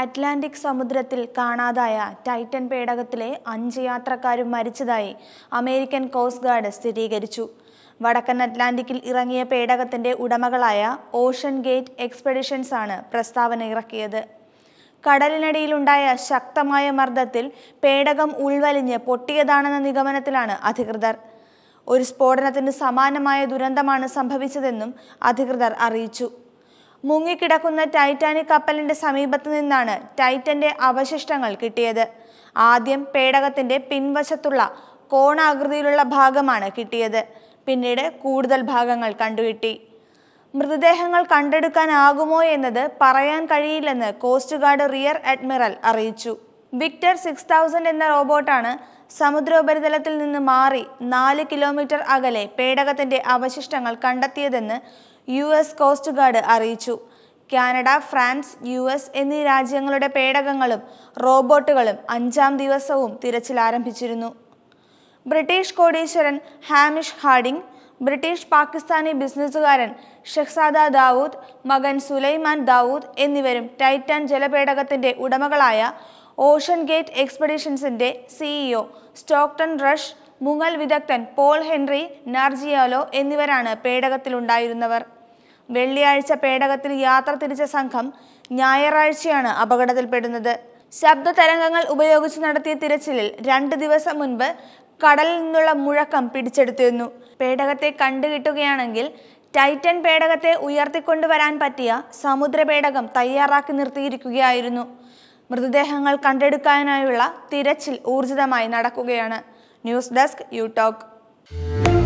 Atlantic സമുദ്രത്തിൽ കാണാതായ Titan പേടകത്തിലെ അഞ്ച് യാത്രക്കാരും മരിച്ചതായി അമേരിക്കൻ കോസ്റ്റ് ഗാർഡ് സ്ഥിരീകരിച്ചു വടക്കൻ അറ്റ്ലാന്റിക്കിൽ ഇറങ്ങിയ പേടകത്തിന്റെ ഉടമകളായ ഓഷൻ ഗേറ്റ് എക്സ്പെഡിഷൻസ് ആണ് പ്രസ്താവന ഇറക്കിയത് കടലിനടിയിലുണ്ടായ ശക്തമായ മർദ്ദത്തിൽ പേടകം ഉൾവലിഞ്ഞ് പൊട്ടിയതാണെന്ന നിഗമനത്തിലാണ് അധികൃതർ ഒരു സ്ഫോടനത്തിന് സമാനമായ ദുരന്തമാണ് സംഭവിച്ചതെന്നും അധികൃതർ അറിയിച്ചു മുങ്ങിക്കിടക്കുന്ന ടൈറ്റാനിക് കപ്പലിന്റെ സമീപത്തു നിന്നാണ് ടൈറ്റന്റെ അവശിഷ്ടങ്ങൾ കിട്ടിയത് ആദ്യം പേടകത്തിന്റെ പിൻവശത്തുള്ള കോണാകൃതിയിലുള്ള ഭാഗമാണ് കിട്ടിയത് പിന്നീട് കൂടുതൽ ഭാഗങ്ങൾ കണ്ടുകിട്ടി മൃതദേഹങ്ങൾ കണ്ടെടുക്കാനാകുമോ എന്നത് പറയാൻ കഴിയില്ലെന്ന് കോസ്റ്റ് ഗാർഡ് റിയർ അഡ്മിറൽ അറിയിച്ചു വിക്ടർ സിക്സ് തൗസൻഡ് എന്ന റോബോട്ടാണ് സമുദ്രോപരിതലത്തിൽ നിന്ന് മാറി നാല് കിലോമീറ്റർ അകലെ പേടകത്തിന്റെ അവശിഷ്ടങ്ങൾ കണ്ടെത്തിയതെന്ന് യു എസ് കോസ്റ്റ് ഗാർഡ് അറിയിച്ചു കാനഡ ഫ്രാൻസ് യു എസ് എന്നീ രാജ്യങ്ങളുടെ പേടകങ്ങളും റോബോട്ടുകളും അഞ്ചാം ദിവസവും തിരച്ചിൽ ആരംഭിച്ചിരുന്നു ബ്രിട്ടീഷ് കോടീശ്വരൻ ഹാമിഷ് ഹാഡിംഗ് ബ്രിട്ടീഷ് പാകിസ്ഥാനി ബിസിനസ്സുകാരൻ ഷെഹ്സാദ ദാവൂദ് മകൻ സുലൈമാൻ ദാവൂദ് എന്നിവരും ടൈറ്റാൻ ജലപേടകത്തിന്റെ ഉടമകളായ ഓഷൻ ഗേറ്റ് എക്സ്പെഡീഷൻസിന്റെ സിഇഒ e സ്റ്റോക്ടൺ റഷ് മുങ്ങൽ വിദഗ്ധൻ പോൾ ഹെൻറി നാർജിയാലോ എന്നിവരാണ് പേടകത്തിലുണ്ടായിരുന്നവർ വെള്ളിയാഴ്ച പേടകത്തിൽ യാത്ര തിരിച്ച സംഘം ഞായറാഴ്ചയാണ് അപകടത്തിൽപ്പെടുന്നത് ശബ്ദ തരംഗങ്ങൾ ഉപയോഗിച്ച് നടത്തിയ തിരച്ചിലിൽ രണ്ട് ദിവസം മുൻപ് കടലിൽ നിന്നുള്ള മുഴക്കം പിടിച്ചെടുത്തിരുന്നു പേടകത്തെ കണ്ടുകിട്ടുകയാണെങ്കിൽ ടൈറ്റൻ പേടകത്തെ ഉയർത്തിക്കൊണ്ടുവരാൻ പറ്റിയ സമുദ്രപേടകം തയ്യാറാക്കി നിർത്തിയിരിക്കുകയായിരുന്നു മൃതദേഹങ്ങൾ കണ്ടെടുക്കാനായുള്ള തിരച്ചിൽ ഊർജിതമായി നടക്കുകയാണ് ന്യൂസ് ഡെസ്ക് യു ടോക്ക്